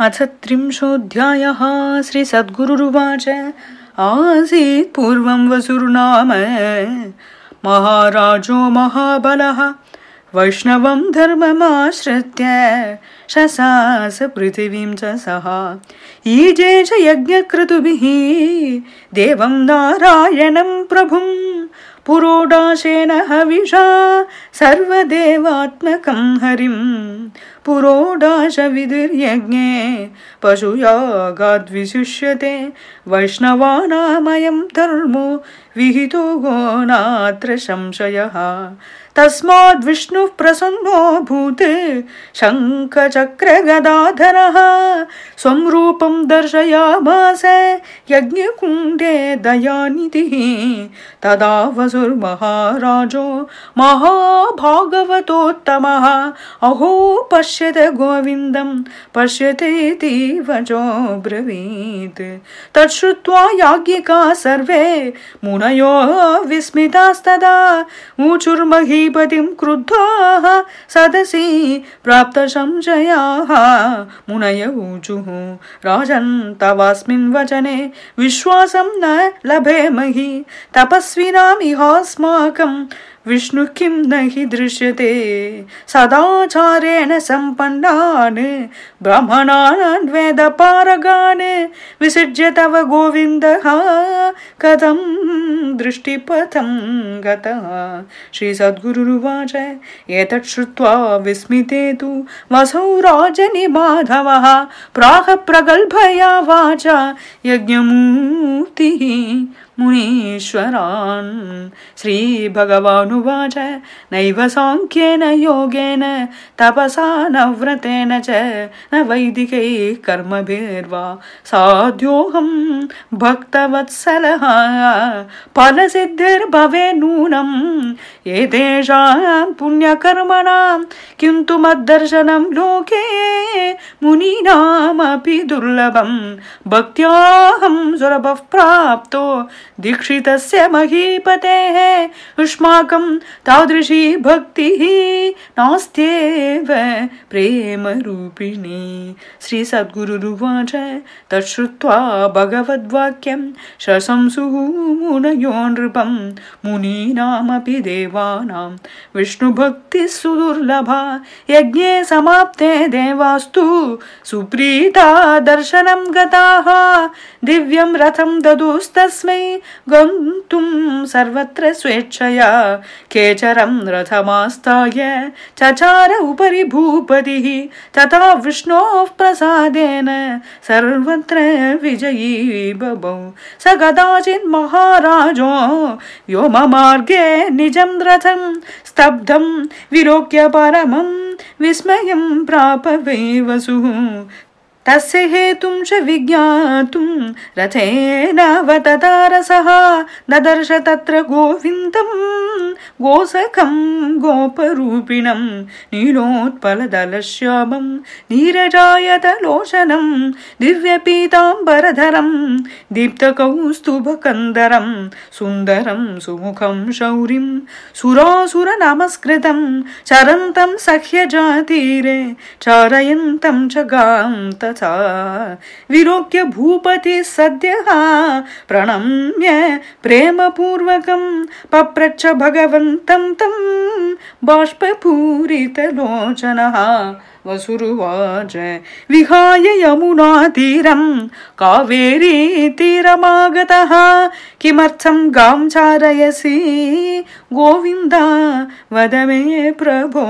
अथ त्रिंशोऽध्यायः श्रीसद्गुरुरुवाच आसीत् पूर्वं वसुर्नाम महाराजो महाबलः वैष्णवं धर्ममाश्रित्य शसास पृथिवीं च सः ईजे च यज्ञक्रतुभिः देवं नारायणं प्रभुं पुरोडाशेन हविषा सर्वदेवात्मकं हरिम् विधुर्यज्ञे पशुयागाद्विशिष्यते वैष्णवानामयं धर्मो विहितो गो नात्र संशयः तस्माद्विष्णुः प्रसन्नो भूते शङ्खचक्रगदाधरः स्वं रूपं दर्शयामास यज्ञकुण्डे दयानिधिः तदा वसुर्महाराजो महाभागवतोत्तमः अहो पश्य पश्यत पश्यते पश्यतीतीव ब्रवीत तच्छ्रुत्वा याज्ञिका सर्वे मुनयो विस्मितास्तदा क्रुद्ध सदसी प्राप्त संशया मुनय ऊचु राजन तवास्मिन् वचने विश्वासं न मही तपस्विनामिहास्माकं विष्णुकिम् किं न हि दृश्यते सदाचारेण सम्पन्नान् ब्रह्मणान्वेदपारगान् विसृज्य तव गोविन्दः कथं दृष्टिपथं गतः श्रीसद्गुरुरुवाच एतत् श्रुत्वा विस्मिते तु वसौ राजनि प्राह प्रगल्भया वाचा यज्ञमूतिः मुनीश्वरान् श्रीभगवानुवाच नैव साङ्ख्येन योगेन तपसा न व्रतेन च न वैदिकैः कर्मभिर्वा साध्योऽहं भक्तवत्सलः फलसिद्धिर्भवे नूनम् एतेषां पुण्यकर्मणां किन्तु मद्दर्शनं लोके मुनीनामपि दुर्लभं भक्त्याहं सुलभः प्राप्तो दीक्षितस्य महीपतेः युष्माकं तादृशी भक्तिः नास्त्येव प्रेमरूपिणी श्रीसद्गुरुरुवाच तच्छ्रुत्वा भगवद्वाक्यं शशंसुहूनयो नृपं मुनीनामपि देवानां विष्णुभक्तिः सुदुर्लभा यज्ञे समाप्ते देवास्तु सुप्रीता दर्शनं गताः दिव्यं रथं ददुस्तस्मै गन्तुम् सर्वत्र स्वेच्छया केचरम् रथमास्थाय चचार उपरि भूपतिः तथा विष्णोः प्रसादेन सर्वत्र विजयीभौ स कदाचित् महाराजो व्योममार्गे निजम् रथम् स्तब्धम् विलोक्य परमम् विस्मयम् प्रापयैव तस्य हेतुं च विज्ञातुं रथेनवतरसः ददर्श तत्र गोविन्दं गोसखं गोपरूपिणं नीलोत्पलदलश्यामं नीरजायतलोचनं दिव्यपीताम्बरधरं दीप्तकौस्तुभकन्दरं सुन्दरं सुमुखं शौरिं सुरासुरनमस्कृतं चरन्तं सह्यजातीरे चरयन्तं च गान्त विरोक्य भूपति सद्य प्रणम्य प्रेम पूर्वक पप्रच्छ भगवन्तं बाष्पूरित बाष्पूरितलोचनः वसुरुवाच विहाय यमुनातीरं कावेरीतीरमागतः किमर्थं गां चारयसी गोविंद वद मे प्रभो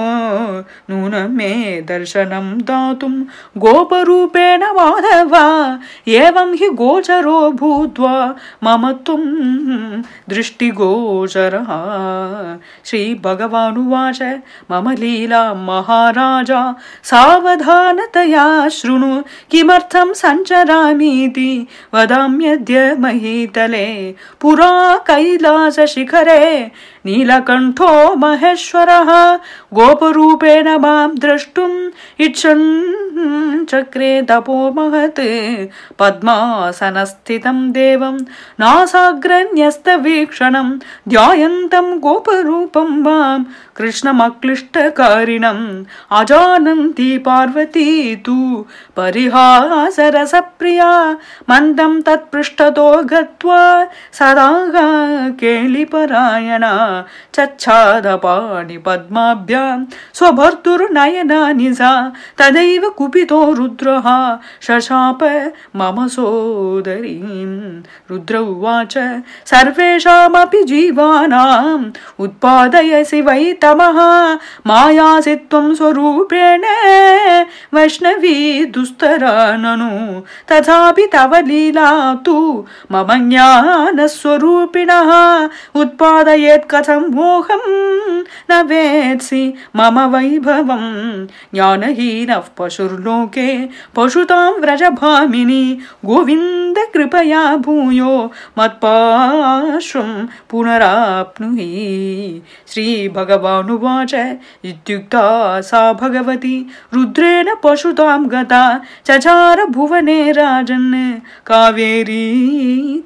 नून मे दर्शन दात गोपरूपेण माधवा एवं हि गोचरो भूत्वा मम दृष्टिगोचर श्री भगवाच मम लीला महाराजा सावधानतया शृणु किमर्थं सञ्चरामीति वदाम्यद्य महीतले पुरा कैलासशिखरे नीलकण्ठो महेश्वरः गोपरूपेण मां द्रष्टुम् इच्छन् चक्रे तपो महत् पद्मासनस्थितं देवं नासाग्रन्यस्तवीक्षणं ध्यायन्तं गोपरूपं मां कृष्णमक्लिष्टकारिणम् अजानन् पार्वती तु परिहासरसप्रिया मन्दं तत्पृष्ठतो गत्वा सदा केलिपरायणा चच्छादपाणि पद्माभ्यां स्वभर्तुर्नयनानि सा तदैव कुपितो रुद्रः शशाप मम सोदरीं रुद्र उवाच सर्वेषामपि जीवानाम् उत्पादयसि वै तमः मायासि स्वरूपेण वैष्णवी दुस्तराननु तथापि तव लीला तु मम ज्ञानस्वरूपिणः उत्पादयेत् कथं मोहं न वेत्सि मम वैभवं ज्ञानहीनः पशुर्लोके पशुतां व्रजभामिनि कृपया भूयो मत्पाश्रुं पुनराप्नुहि श्रीभगवानुवाच इत्युक्ता सा भगवती रुद्रेण पशुतां गता चचार भुवने राजन्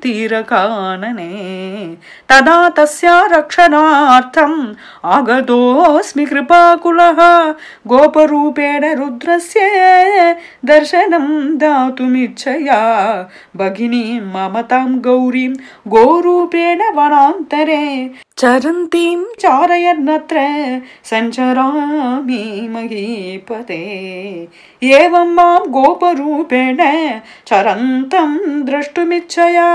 तीरकानने। तदा तस्य रक्षणार्थम् आगतोऽस्मि कृपाकुलः गोपरूपेण रुद्रस्य दर्शनं दातुमिच्छया भगिनी ममतां गौरीं गोरूपेण वरान्तरे चरन्तीं चारयन्नत्र सञ्चरामि महीपते एवं मां गोपरूपेण चरन्तं द्रष्टुमिच्छया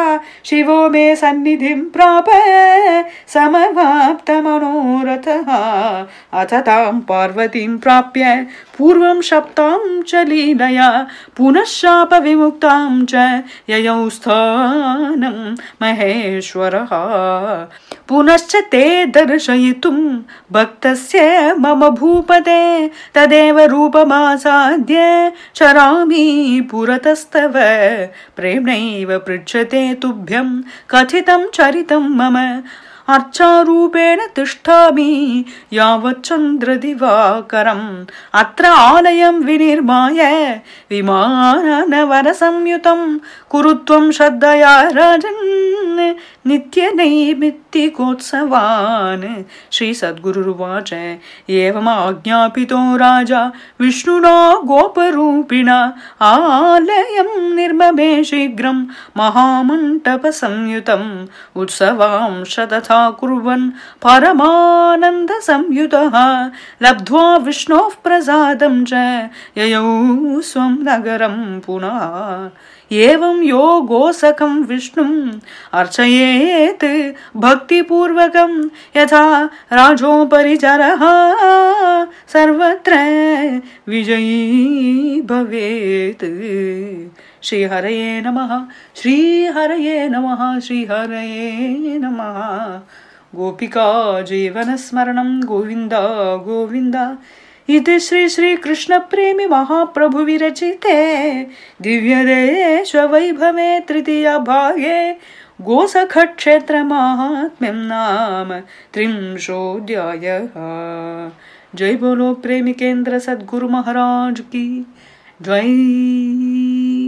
शिवो मे सन्निधिं प्राप समवाप्तमनोरथः अथ तां पार्वतीं प्राप्य पूर्वं शप्तां च लीलया पुनश्चापविमुक्तां च ययौ स्थानं महेश्वरः पुनश्च ते दर्शयितुं भक्तस्य मम भूपते तदेव रूपमासाद्य चरामि पुरतस्तव प्रेम्णैव पृच्छते तुभ्यं कथितं चरितं अर्चारूपेण तिष्ठामि यावत् चन्द्र अत्र आलयं विनिर्माय विमानवरसंयुतं कुरु त्वं श्रद्धया राजन् नित्यनैमित्तिकोत्सवान् श्रीसद्गुरुवाच एवमाज्ञापितो राजा विष्णुना गोपरूपिणा आलयं निर्ममे शीघ्रं महामण्डपसंयुतम् उत्सवांश तथा कुर्वन् परमानन्दसंयुतः लब्ध्वा विष्णोः प्रसादं च ययौ स्वं नगरं पुनः एवं यो गोसक विष्णु अर्चयेत् भक्तिपूर्वक यथा राजोपरिचर सर्वत्र विजयी भवेत् श्रीहरये नमः श्रीहरये नमः श्रीहरये नमः गोपिका स्मरण गोविंद गोविंद इति श्री श्री कृष्ण प्रेमी महाप्रभु विरचिते गोसख क्षेत्र महात्म्यम नाम त्रिंशोध्याय जय बोलो प्रेमी केंद्र सद्गुरु महाराज की जय